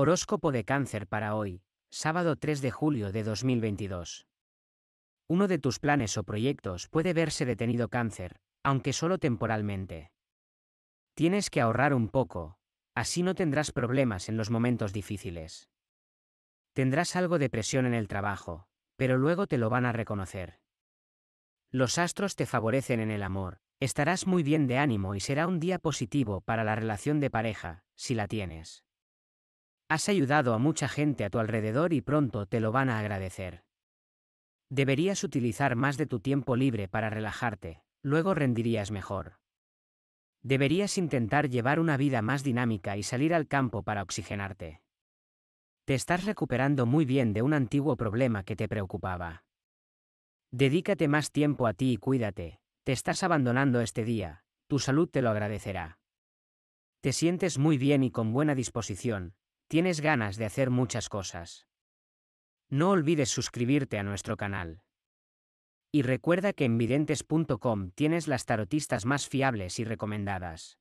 Horóscopo de cáncer para hoy, sábado 3 de julio de 2022. Uno de tus planes o proyectos puede verse detenido cáncer, aunque solo temporalmente. Tienes que ahorrar un poco, así no tendrás problemas en los momentos difíciles. Tendrás algo de presión en el trabajo, pero luego te lo van a reconocer. Los astros te favorecen en el amor, estarás muy bien de ánimo y será un día positivo para la relación de pareja, si la tienes. Has ayudado a mucha gente a tu alrededor y pronto te lo van a agradecer. Deberías utilizar más de tu tiempo libre para relajarte, luego rendirías mejor. Deberías intentar llevar una vida más dinámica y salir al campo para oxigenarte. Te estás recuperando muy bien de un antiguo problema que te preocupaba. Dedícate más tiempo a ti y cuídate, te estás abandonando este día, tu salud te lo agradecerá. Te sientes muy bien y con buena disposición, Tienes ganas de hacer muchas cosas. No olvides suscribirte a nuestro canal. Y recuerda que en videntes.com tienes las tarotistas más fiables y recomendadas.